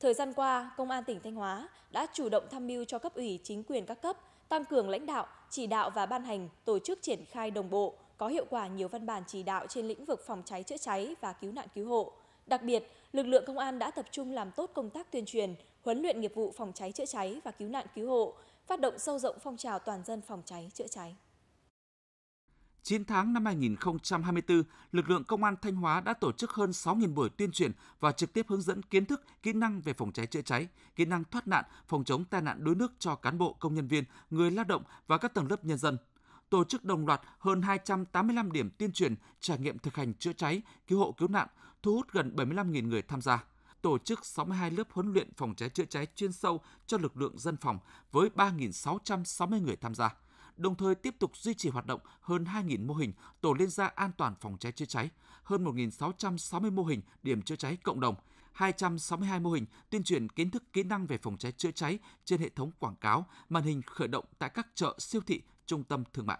Thời gian qua, Công an tỉnh Thanh Hóa đã chủ động tham mưu cho cấp ủy chính quyền các cấp, tăng cường lãnh đạo, chỉ đạo và ban hành, tổ chức triển khai đồng bộ, có hiệu quả nhiều văn bản chỉ đạo trên lĩnh vực phòng cháy chữa cháy và cứu nạn cứu hộ. Đặc biệt, lực lượng công an đã tập trung làm tốt công tác tuyên truyền, huấn luyện nghiệp vụ phòng cháy chữa cháy và cứu nạn cứu hộ, phát động sâu rộng phong trào toàn dân phòng cháy chữa cháy. 9 tháng năm 2024, lực lượng công an Thanh Hóa đã tổ chức hơn 6.000 buổi tuyên truyền và trực tiếp hướng dẫn kiến thức, kỹ năng về phòng cháy chữa cháy, kỹ năng thoát nạn, phòng chống tai nạn đuối nước cho cán bộ, công nhân viên, người lao động và các tầng lớp nhân dân. Tổ chức đồng loạt hơn 285 điểm tuyên truyền, trải nghiệm thực hành chữa cháy, cứu hộ cứu nạn, thu hút gần 75.000 người tham gia tổ chức 62 lớp huấn luyện phòng cháy chữa cháy chuyên sâu cho lực lượng dân phòng với 3.660 người tham gia đồng thời tiếp tục duy trì hoạt động hơn 2.000 mô hình tổ liên gia an toàn phòng cháy chữa cháy, hơn 1.660 mô hình điểm chữa cháy cộng đồng, 262 mô hình tuyên truyền kiến thức kỹ năng về phòng cháy chữa cháy trên hệ thống quảng cáo, màn hình khởi động tại các chợ siêu thị, trung tâm thương mại.